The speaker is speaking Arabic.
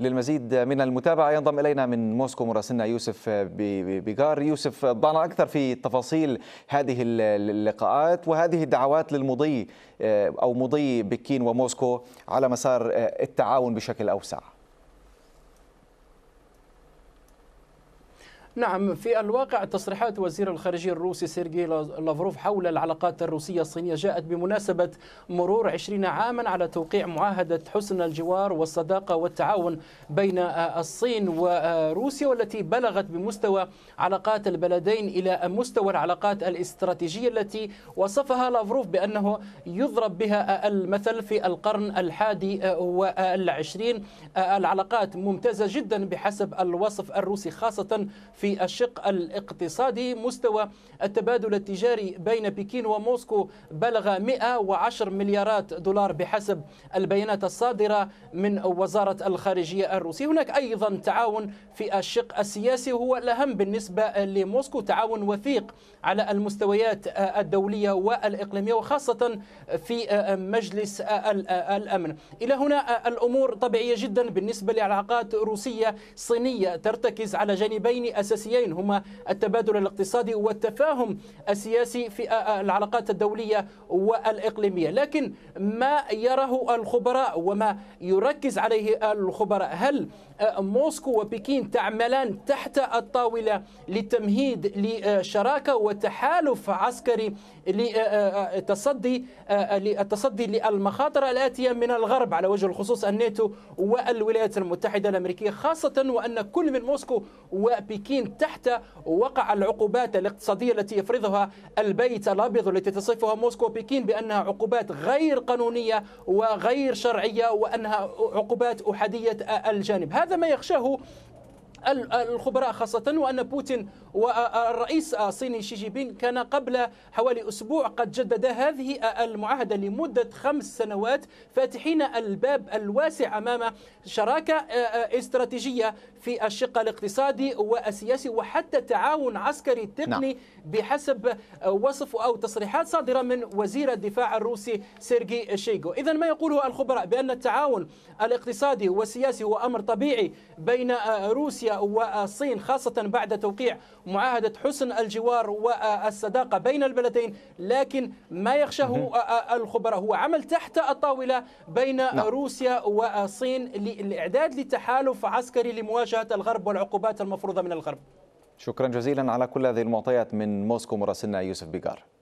للمزيد من المتابعة ينضم إلينا من موسكو مراسلنا يوسف بيجار يوسف ضعنا أكثر في تفاصيل هذه اللقاءات وهذه الدعوات للمضي آه، أو مضي بكين وموسكو على مسار آه، التعاون بشكل أوسع نعم في الواقع تصريحات وزير الخارجية الروسي سيرجي لافروف حول العلاقات الروسية الصينية جاءت بمناسبة مرور 20 عاما على توقيع معاهدة حسن الجوار والصداقة والتعاون بين آه، الصين وروسيا آه، والتي بلغت بمستوى علاقات البلدين إلى مستوى العلاقات الاستراتيجية التي وصفها لافروف بأنه يضرب بها آه، المثل في القرن الحادي والعشرين العلاقات ممتازة جدا بحسب الوصف الروسي خاصة في في الشق الاقتصادي مستوى التبادل التجاري بين بكين وموسكو بلغ 110 مليارات دولار بحسب البيانات الصادرة من وزارة الخارجية الروسية هناك أيضا تعاون في الشق السياسي هو الأهم بالنسبة لموسكو تعاون وثيق على المستويات الدولية والإقليمية وخاصة في مجلس الأمن إلى هنا الأمور طبيعية جدا بالنسبة لعلاقات روسية صينية ترتكز على جانبين أساسيين الأساسيين هما التبادل الاقتصادي والتفاهم السياسي في العلاقات الدولية والإقليمية لكن ما يراه الخبراء وما يركز عليه الخبراء هل موسكو وبكين تعملان تحت الطاولة للتمهيد لشراكة وتحالف عسكري لتصدي للتصدي للمخاطر الآتية من الغرب على وجه الخصوص الناتو والولايات المتحدة الأمريكية خاصة وأن كل من موسكو وبكين ولكن تحت وقع العقوبات الاقتصادية التي يفرضها البيت الأبيض والتي تصفها موسكو بكين بأنها عقوبات غير قانونية وغير شرعية وأنها عقوبات أحادية الجانب هذا ما يخشاه الخبراء خاصة وأن بوتين والرئيس الصيني شي جي بين كان قبل حوالي أسبوع قد جدد هذه المعاهدة لمدة خمس سنوات فاتحين الباب الواسع أمام شراكة آه، آه، استراتيجية في الشق الاقتصادي والسياسي وحتى تعاون عسكري تقني نعم. بحسب وصف أو تصريحات صادرة من وزير الدفاع الروسي سيرجي شيغو إذا ما يقوله الخبراء بأن التعاون الاقتصادي والسياسي هو أمر طبيعي بين آه، روسيا روسيا والصين خاصة بعد توقيع معاهدة حسن الجوار والصداقة بين البلدين لكن ما يخشاه الخبراء هو عمل تحت الطاولة بين نعم. روسيا والصين للإعداد لتحالف عسكري لمواجهة الغرب والعقوبات المفروضة من الغرب شكرا جزيلا على كل هذه المعطيات من موسكو مراسلنا يوسف بيغار